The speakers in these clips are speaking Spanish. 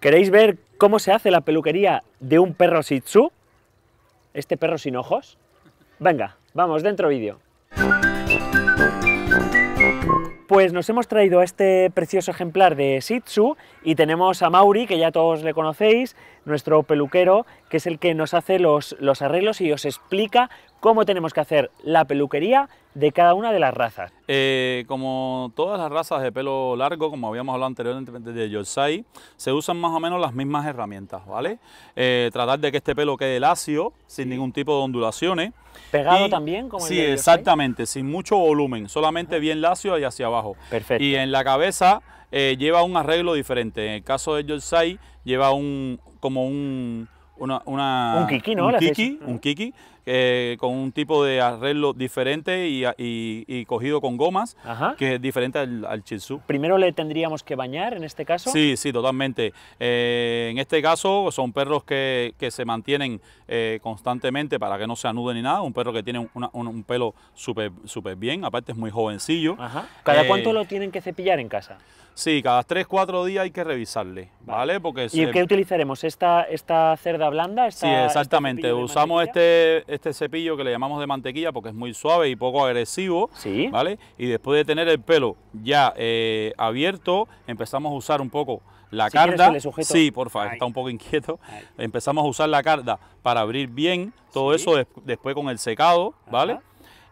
¿Queréis ver cómo se hace la peluquería de un perro Shih Tzu? ¿Este perro sin ojos? Venga, vamos, dentro vídeo. Pues nos hemos traído este precioso ejemplar de Shih Tzu y tenemos a Mauri, que ya todos le conocéis, nuestro peluquero, que es el que nos hace los, los arreglos y os explica cómo tenemos que hacer la peluquería de cada una de las razas. Eh, como todas las razas de pelo largo, como habíamos hablado anteriormente de Yorkshire, se usan más o menos las mismas herramientas, ¿vale? Eh, tratar de que este pelo quede lacio, sin ningún tipo de ondulaciones. ¿Pegado también? Como sí, exactamente, sin mucho volumen, solamente bien lacio y hacia abajo. Perfecto. Y en la cabeza eh, lleva un arreglo diferente. En el caso de Yorkshire lleva un, como un... Una, una un kiki, ¿no? Un kiki, un kiki eh, con un tipo de arreglo diferente y, cogido con gomas, que es diferente al, al ¿Primero le tendríamos que bañar en este caso? Sí, sí, totalmente. Eh, en este caso son perros que, se mantienen eh, constantemente para que no se anude ni nada. Un perro que tiene un, pelo súper super bien, aparte es muy jovencillo. ¿Cada cuánto lo tienen que cepillar en casa? Sí, cada 3, 4 días hay que revisarle, ¿vale? Porque ¿Y qué utilizaremos? ¿Esta, esta cerda blanda? sí, este exactamente. Usamos este este cepillo que le llamamos de mantequilla porque es muy suave y poco agresivo. Sí. ¿Vale? Y después de tener el pelo ya eh, abierto, empezamos a usar un poco la carda. Sí, porfa está un poco inquieto. Empezamos a usar la carda para abrir bien todo eso después con el secado, ¿vale?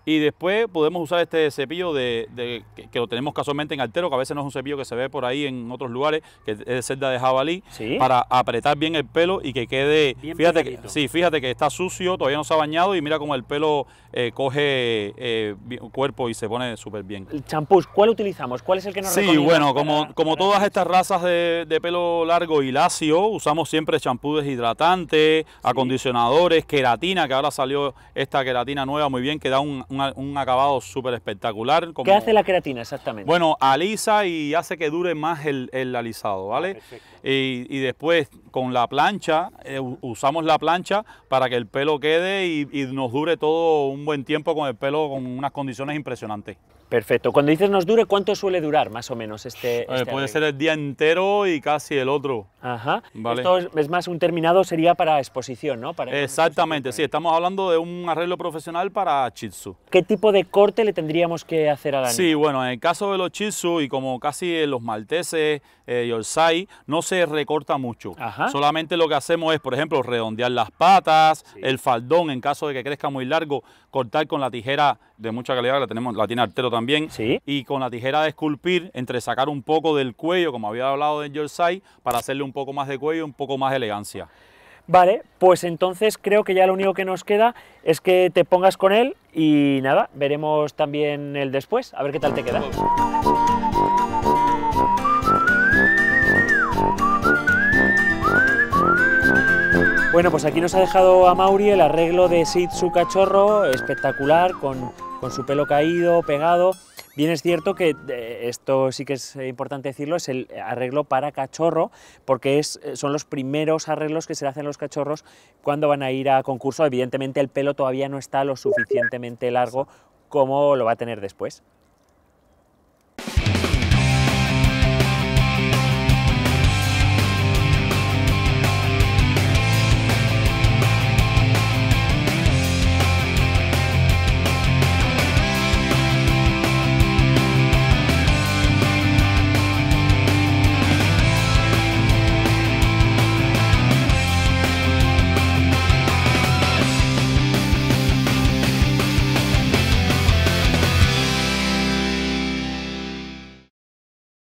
Y después podemos usar este cepillo de, que, lo tenemos casualmente en altero, que a veces no es un cepillo que se ve por ahí en otros lugares, que es de celda de jabalí, para apretar bien el pelo y que quede. fíjate que, sí, fíjate que está sucio, todavía no se ha bañado y mira cómo el pelo eh, coge eh, cuerpo y se pone súper bien. El champús, ¿cuál utilizamos? ¿Cuál es el que nos Sí, bueno, como, como todas estas razas de, pelo largo y lacio, usamos siempre champú deshidratante, acondicionadores, queratina, que ahora salió esta queratina nueva muy bien, que da un un, acabado súper espectacular. ¿Qué hace la creatina exactamente? Bueno, alisa y hace que dure más el, alisado, ah, ¿vale? Y, después con la plancha, eh, usamos la plancha para que el pelo quede y nos dure todo un buen tiempo con el pelo con unas condiciones impresionantes. Perfecto. Cuando dices nos dure, ¿cuánto suele durar más o menos este, eh, este Puede ser el día entero y casi el otro. Ajá. Esto es, más, un terminado sería para exposición, ¿no? Para Exactamente, sí. Estamos hablando de un arreglo profesional para Chitsu. ¿Qué tipo de corte le tendríamos que hacer a la Sí, bueno, en el caso de los Chitsu y como casi los malteses eh, y orsai, no se recorta mucho. Solamente lo que hacemos es, por ejemplo, redondear las patas, el faldón en caso de que crezca muy largo, cortar con la tijera de mucha calidad, la, tenemos, la tiene Artero también. ¿Sí? Y con la tijera de esculpir, entre sacar un poco del cuello, como había hablado de Yorkshire, para hacerle un poco más de cuello, un poco más elegancia. Vale, pues entonces creo que ya lo único que nos queda es que te pongas con él y nada, veremos también el después, a ver qué tal te queda. Bueno, pues aquí nos ha dejado a Mauri el arreglo de Sid su cachorro, espectacular, con con su pelo caído, pegado. Bien es cierto que eh, esto sí que es importante decirlo, es el arreglo para cachorro, porque es, eh, son los primeros arreglos que se le hacen los cachorros cuando van a ir a concurso. Evidentemente el pelo todavía no está lo suficientemente largo como lo va a tener después.